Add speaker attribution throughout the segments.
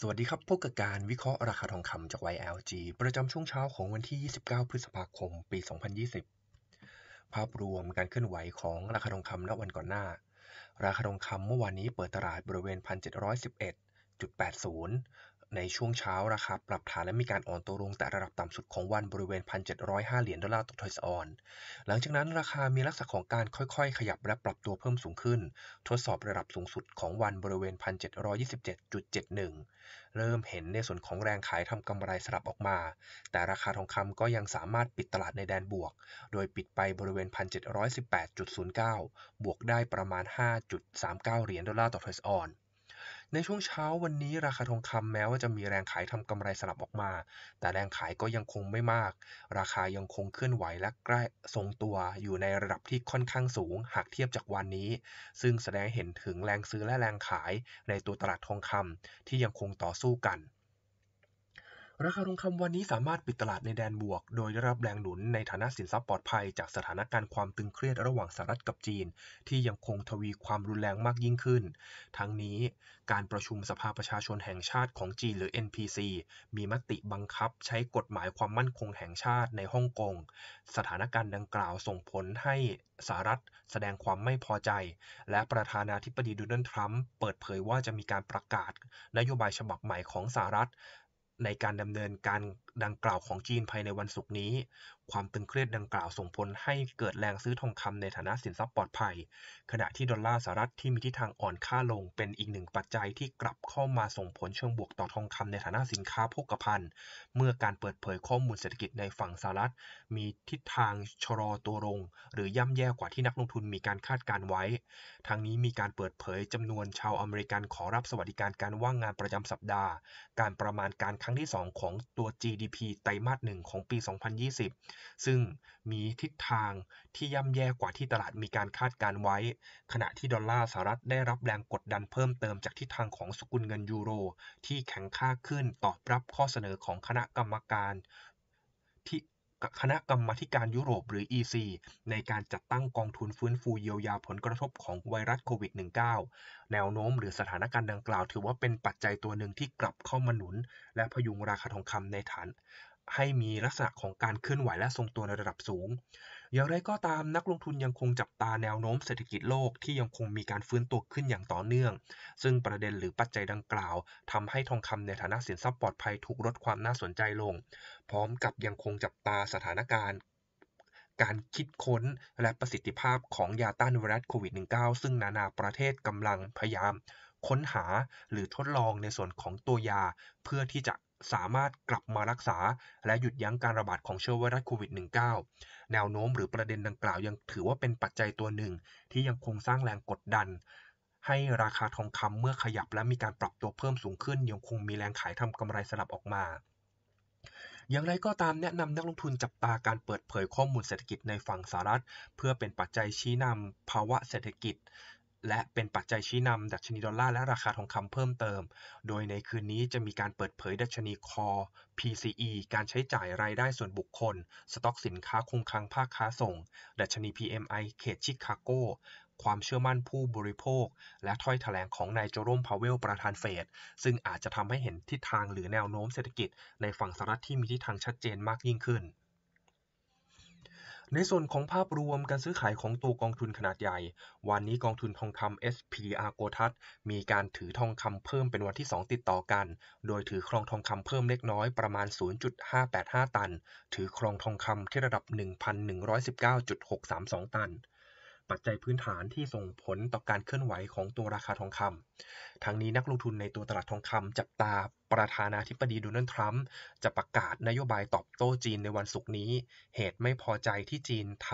Speaker 1: สวัสดีครับพบกับการวิเคราะห์ราคาทองคำจาก YLG ประจำช่วงเช้าของวันที่ 29 พฤษภาคมปี 2020 ภาพรวมการเคลื่อนไหวของราคาทองคำณวันก่อนหน้า ราคาทองคำเมื่อวานนี้เปิดตลาดบริเวณ 1,711.80ในช่วงเช้าราคาปรับฐานและมีการอ่อนตัวลงแต่ระดับต่ำสุดของวันบริเวณ 1,705 เหรียญดอลลาร์ต่อทอยส์ออน หลังจากนั้นราคามีลักษณะของการค่อยๆ ขยับและปรับตัวเพิ่มสูงขึ้น ทดสอบระดับสูงสุดของวันบริเวณ 1,727.71 เริ่มเห็นในส่วนของแรงขายทำกำไรสลับออกมา แต่ราคาทองคำก็ยังสามารถปิดตลาดในแดนบวก โดยปิดไปบริเวณ 1,718.09 บวกได้ประมาณ 5.39 เหรียญดอลลาร์ต่อทอยส์ออนในช่วงเช้าวันนี้ราคาทองคำแม้ว่าจะมีแรงขายทำกำไรสลับออกมา แต่แรงขายก็ยังคงไม่มาก ราคายังคงเคลื่อนไหวและใกล้ ทรงตัวอยู่ในระดับที่ค่อนข้างสูง หากเทียบจากวันนี้ ซึ่งแสดงเห็นถึงแรงซื้อและแรงขายในตัวตลาดทองคำที่ยังคงต่อสู้กันราคาทองคำวันนี้สามารถปิดตลาดในแดนบวกโดยได้รับแรงหนุนในฐานะสินทรัพย์ปลอดภัยจากสถานการณ์ความตึงเครียดระหว่างสหรัฐกับจีนที่ยังคงทวีความรุนแรงมากยิ่งขึ้น ทั้งนี้การประชุมสภาประชาชนแห่งชาติของจีนหรือ NPC มีมติบังคับใช้กฎหมายความมั่นคงแห่งชาติในฮ่องกงสถานการณ์ดังกล่าวส่งผลให้สหรัฐแสดงความไม่พอใจ และประธานาธิบดีโดนัลด์ทรัมป์เปิดเผยว่าจะมีการประกาศนโยบายฉบับใหม่ของสหรัฐในการดำเนินการดังกล่าวของจีนภายในวันศุกร์นี้ความตึงเครียดดังกล่าวส่งผลให้เกิดแรงซื้อทองคำในฐานะสินทรัพย์ปลอดภัย ขณะที่ดอลลาร์สหรัฐที่มีทิศทางอ่อนค่าลงเป็นอีกหนึ่งปัจจัยที่กลับเข้ามาส่งผลเชิงบวกต่อทองคำในฐานะสินค้าโภคภัณฑ์ เมื่อการเปิดเผยข้อมูลเศรษฐกิจในฝั่งสหรัฐมีทิศทางชะลอตัวลงหรือย่ำแย่กว่าที่นักลงทุนมีการคาดการไว้ ทั้งนี้มีการเปิดเผยจำนวนชาวอเมริกันขอรับสวัสดิการการว่างงานประจำสัปดาห์ การประมาณการครั้งที่ 2 ของตัว GDP ไตรมาสหนึ่งของปี 2020ซึ่งมีทิศทางที่ย่ำแย่กว่าที่ตลาดมีการคาดการไว้ ขณะที่ดอลลาร์สหรัฐได้รับแรงกดดันเพิ่มเติมจากทิศทางของสกุลเงินยูโรที่แข็งค่าขึ้นตอบรับข้อเสนอของคณะกรรมการที่คณะกรรมาการยุโรปหรือ EC ในการจัดตั้งกองทุนฟื้นฟูเยียวยาผลกระทบของไวรัสโควิด -19 แนวโน้มหรือสถานการณ์ดังกล่าวถือว่าเป็นปัจจัยตัวหนึ่งที่กลับเข้ามาหนุน และพยุงราคาทองคำในฐานให้มีลักษณะของการเคลื่อนไหวและทรงตัวในระดับสูง อย่างไรก็ตามนักลงทุนยังคงจับตาแนวโน้มเศรษฐกิจโลกที่ยังคงมีการฟื้นตัวขึ้นอย่างต่อเนื่อง ซึ่งประเด็นหรือปัจจัยดังกล่าว ทำให้ทองคำในฐานะสินทรัพย์ปลอดภัยถูกลดความน่าสนใจลง พร้อมกับยังคงจับตาสถานการณ์ การคิดค้นและประสิทธิภาพของยาต้านไวรัสโควิด -19 ซึ่งนานาประเทศกำลังพยายาม ค้นหาหรือทดลองในส่วนของตัวยาเพื่อที่จะสามารถกลับมารักษา และหยุดยั้งการระบาดของเชื้อไวรัสโควิด -19 แนวโน้มหรือประเด็นดังกล่าวยังถือว่าเป็นปัจจัยตัวหนึ่ง ที่ยังคงสร้างแรงกดดัน ให้ราคาทองคำเมื่อขยับและมีการปรับตัวเพิ่มสูงขึ้นยังคงมีแรงขายทำกำไรสลับออกมา อย่างไรก็ตามแนะนำนักลงทุนจับตาการเปิดเผยข้อมูลเศรษฐกิจในฝั่งสหรัฐเพื่อเป็นปัจจัยชี้นำภาวะเศรษฐกิจและเป็นปัจจัยชี้นำดัชนีดอลลาร์และราคาทองคำเพิ่มเติม โดยในคืนนี้จะมีการเปิดเผยดัชนีคอ PCE การใช้จ่ายรายได้ส่วนบุคคล สต็อกสินค้าคงคลังภาคค้าส่ง ดัชนี PMI เขตชิคาโกความเชื่อมั่นผู้บริโภค และถ้อยแถลงของนายโจรมพาวเวลประธานเฟดซึ่งอาจจะทำให้เห็นทิศทางหรือแนวโน้มเศรษฐกิจในฝั่งสหรัฐที่มีทิศทางชัดเจนมากยิ่งขึ้นในส่วนของภาพรวมการซื้อขายของตัวกองทุนขนาดใหญ่ วันนี้กองทุนทองคำ s p r โกทัศมีการถือทองคำเพิ่มเป็นวันที่ 2 ติดต่อกัน โดยถือครองทองคำเพิ่มเล็กน้อยประมาณ 0.585 ตัน ถือครองทองคำที่ระดับ 1,119.632 ตันปัจจัยพื้นฐานที่ส่งผลต่อการเคลื่อนไหวของตัวราคาทองคำ ทั้งนี้นักลงทุนในตัวตลาดทองคำจับตาประธานาธิบดีโดนัลด์ทรัมป์จะประกาศนโยบายตอบโต้จีนในวันศุกร์นี้ เหตุไม่พอใจที่จีนท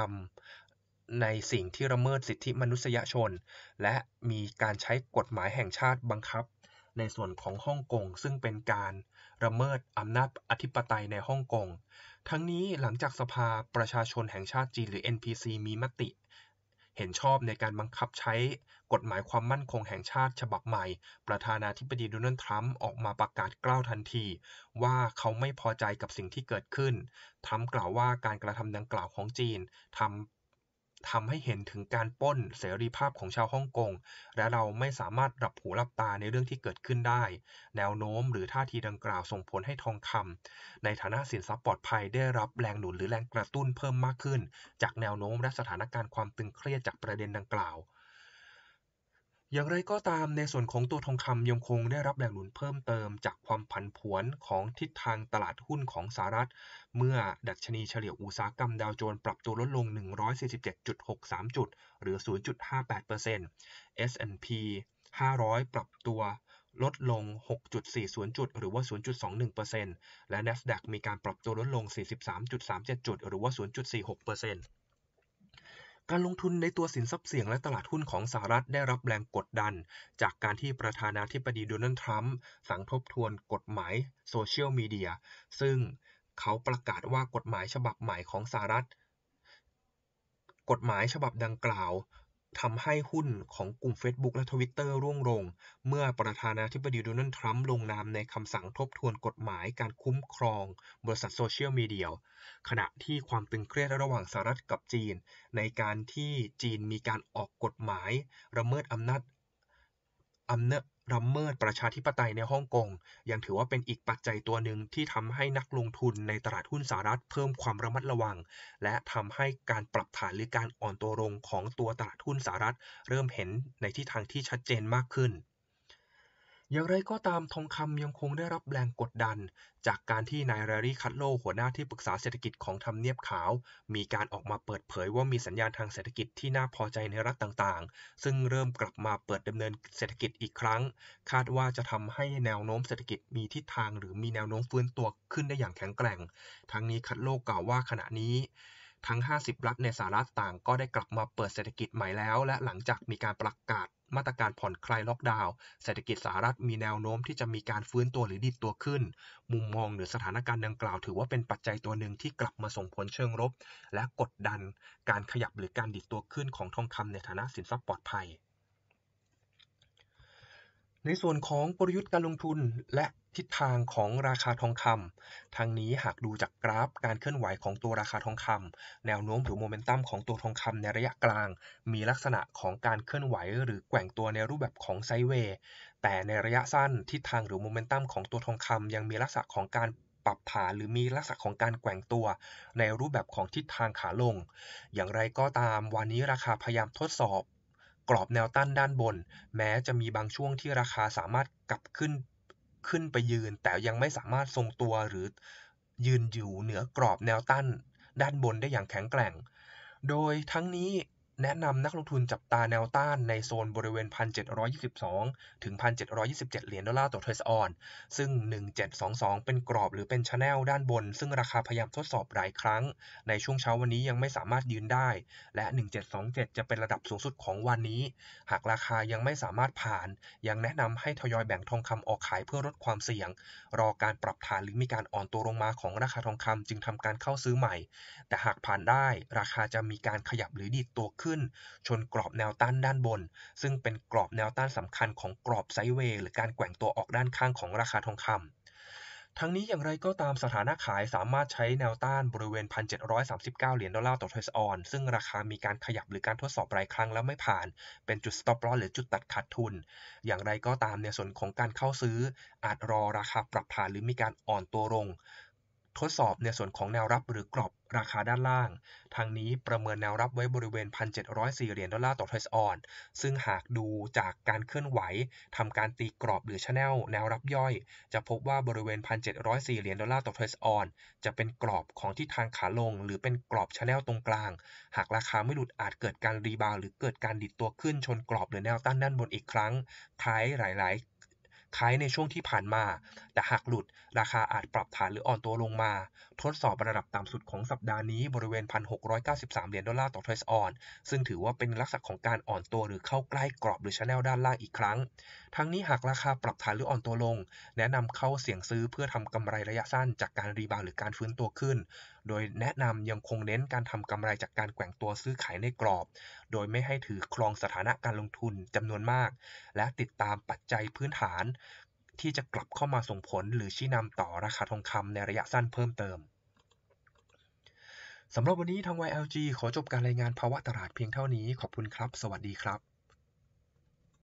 Speaker 1: ำในสิ่งที่ละเมิดสิทธิมนุษยชน และมีการใช้กฎหมายแห่งชาติบังคับในส่วนของฮ่องกงซึ่งเป็นการละเมิดอำนาจอธิปไตยในฮ่องกงทั้งนี้หลังจากสภาประชาชนแห่งชาติจีน หรือ NPC มีมติเห็นชอบในการบังคับใช้กฎหมายความมั่นคงแห่งชาติฉบับใหม่ ประธานาธิบดีโดนัลด์ทรัมป์ออกมาประกาศกล้าวทันที ว่าเขาไม่พอใจกับสิ่งที่เกิดขึ้นทรัมป์กล่าวว่าการกระทำดังกล่าวของจีนทำทำให้เห็นถึงการป้นเสรีภาพของชาวฮ่องกง และเราไม่สามารถรับหูรับตาในเรื่องที่เกิดขึ้นได้ แนวโน้มหรือท่าทีดังกล่าวส่งผลให้ทองคำในฐานะสินทรัพย์ปลอดภัยได้รับแรงหนุนหรือแรงกระตุ้นเพิ่มมากขึ้น จากแนวโน้มและสถานการณ์ความตึงเครียดจากประเด็นดังกล่าวอย่างไรก็ตามในส่วนของตัวทองคำยังคงได้รับแรงหนุนเพิ่มเติมจากความผันผวนของทิศทางตลาดหุ้นของสหรัฐ เมื่อดัชนีเฉลี่ยอุตสาหกรรมดาวโจนส์ปรับตัวลดลง 147.63 จุดหรือ 0.58% S&P 500 ปรับตัวลดลง 6.40 จุดหรือว่า 0.21%และ NASDAQ มีการปรับตัวลดลง 43.37 จุดหรือว่า 0.46%การลงทุนในตัวสินทรัพย์เสี่ยงและตลาดหุ้นของสหรัฐได้รับแรงกดดันจากการที่ประธานาธิบดีโดนัลด์ทรัมป์สั่งทบทวนกฎหมายโซเชียลมีเดียซึ่งเขาประกาศว่ากฎหมายฉบับใหม่ของสหรัฐกฎหมายฉบับดังกล่าวทำให้หุ้นของกลุ่ม Facebook และ Twitter ร่วงลงเมื่อประธานาธิบดีโดนัลด์ทรัมป์ลงนามในคำสั่งทบทวนกฎหมายการคุ้มครองบริษัทโซเชียลมีเดียขณะที่ความตึงเครียดระหว่างสหรัฐกับจีน ในการที่จีนมีการออกกฎหมายระเมิดอำนาจอำนาจละเมิดประชาธิปไตยในฮ่องกงยังถือว่าเป็นอีกปัจจัยตัวหนึ่งที่ทำให้นักลงทุนในตลาดหุ้นสหรัฐเพิ่มความระมัดระวัง และทำให้การปรับฐานหรือการอ่อนตัวลงของตัวตลาดหุ้นสหรัฐ เริ่มเห็นในทิศทางที่ชัดเจนมากขึ้นอย่างไรก็ตามทองคำยังคงได้รับแรงกดดัน จากการที่นายแรรี่ คัตโลหัวหน้าที่ปรึกษาเศรษฐกิจของทำเนียบขาว มีการออกมาเปิดเผยว่ามีสัญญาณทางเศรษฐกิจที่น่าพอใจในรัฐต่างๆ ซึ่งเริ่มกลับมาเปิดดำเนินเศรษฐกิจอีกครั้ง คาดว่าจะทำให้แนวโน้มเศรษฐกิจมีทิศทางหรือมีแนวโน้มฟื้นตัวขึ้นได้อย่างแข็งแกร่ง ทั้งนี้คัตโลกล่าวว่าขณะนี้ทั้ง 50 รัฐในสหรัฐต่างก็ได้กลับมาเปิดเศรษฐกิจใหม่แล้ว และหลังจากมีการประกาศมาตรการผ่อนคลายล็อกดาวน์เศรษฐกิจสหรัฐมีแนวโน้มที่จะมีการฟื้นตัวหรือดิดตัวขึ้น มุมมองหรือสถานการณ์ดังกล่าวถือว่าเป็นปัจจัยตัวหนึ่งที่กลับมาส่งผลเชิงลบและกดดันการขยับหรือการดิดตัวขึ้นของทองคำในฐานะสินทรัพย์ปลอดภัยในส่วนของกลยุทธ์การลงทุนและทิศทางของราคาทองคำทางนี้หากดูจากกราฟการเคลื่อนไหวของตัวราคาทองคำ แนวโน้มหรือโมเมนตัมของตัวทองคำในระยะกลาง มีลักษณะของการเคลื่อนไหว หรือแกว่งตัวในรูปแบบของไซเวย์แต่ในระยะสั้นทิศทางหรือโมเมนตัมของตัวทองคำยังมีลักษณะของการปรับฐาน หรือมีลักษณะของการแกว่งตัว ในรูปแบบของทิศทางขาลง อย่างไรก็ตามวันนี้ราคาพยายามทดสอบรอบแนวต้านด้านบน แม้จะมีบางช่วงที่ราคาสามารถกลับขึ้นขึ้นไปยืน แต่ยังไม่สามารถทรงตัวหรือยืนอยู่เหนือกรอบแนวต้านด้านบนได้อย่างแข็งแกร่ง โดยทั้งนี้แนะนำนักลงทุนจับตาแนวต้านในโซนบริเวณ 1,722 ถึง 1,727 เหรียญดอลลาร์ต่อเทสซออน ซึ่ง 1722 เป็นกรอบหรือเป็นชแนลด้านบน ซึ่งราคาพยายามทดสอบหลายครั้ง ในช่วงเช้าวันนี้ยังไม่สามารถยืนได้ และ 1727 จะเป็นระดับสูงสุดของวันนี้ หากราคายังไม่สามารถผ่าน ยังแนะนำให้ทยอยแบ่งทองคำออกขายเพื่อลดความเสี่ยง รอการปรับฐานหรือมีการอ่อนตัวลงมาของราคาทองคำจึงทำการเข้าซื้อใหม่ แต่หากผ่านได้ราคาจะมีการขยับหรือดีดตัวขึ้นชนกรอบแนวต้านด้านบน ซึ่งเป็นกรอบแนวต้านสำคัญของกรอบไซด์เวย์หรือการแกว่งตัวออกด้านข้างของราคาทองคำทั้งนี้อย่างไรก็ตามสถานะขายสามารถใช้แนวต้านบริเวณ1,739เหรียญดอลลาร์ต่อเทสออนซึ่งราคามีการขยับหรือการทดสอบหลายครั้งแล้วไม่ผ่านเป็นจุด stop loss หรือจุดตัดขาดทุน อย่างไรก็ตามในส่วนของการเข้าซื้อ อาจรอราคาปรับฐานหรือมีการอ่อนตัวลงทดสอบในส่วนของแนวรับหรือกรอบราคาด้านล่าง ทางนี้ประเมินแนวรับไว้บริเวณ 1,704 เหรียญดอลลาร์ต่อเทร์ออน ซึ่งหากดูจากการเคลื่อนไหว ทำการตีกรอบหรือชแนลแนวรับย่อย จะพบว่าบริเวณ 1,704 เหรียญดอลลาร์ต่อเทร์ออน จะเป็นกรอบของที่ทางขาลงหรือเป็นกรอบชแนลตรงกลาง หากราคาไม่หลุดอาจเกิดการรีบาวหรือเกิดการดิดตัวขึ้นชนกรอบหรือแนวต้านด้านบนอีกครั้ง ท้ายหลาย ๆคล้ายในช่วงที่ผ่านมา แต่หากหลุด ราคาอาจปรับฐานหรืออ่อนตัวลงมาทดสอบระดับต่ำสุดของสัปดาห์นี้บริเวณ 1,693 เหรียญดอลลาร์ต่อเทรซออนซึ่งถือว่าเป็นลักษณะของการอ่อนตัวหรือเข้าใกล้กรอบหรือชแนลด้านล่างอีกครั้ง ทั้งนี้หากราคาปรับฐานหรืออ่อนตัวลง แนะนำเข้าเสี่ยงซื้อเพื่อทำกำไรระยะสั้นจากการรีบาวหรือการฟื้นตัวขึ้น โดยแนะนำยังคงเน้นการทำกำไรจากการแกว่งตัวซื้อขายในกรอบ โดยไม่ให้ถือครองสถานะการลงทุนจำนวนมาก และติดตามปัจจัยพื้นฐาน ที่จะกลับเข้ามาส่งผลหรือชี้นำต่อราคาทองคำในระยะสั้นเพิ่มเติมสำหรับวันนี้ทาง YLG ขอจบการรายงานภาวะตลาดเพียงเท่านี้ ขอบคุณครับ สวัสดีครับ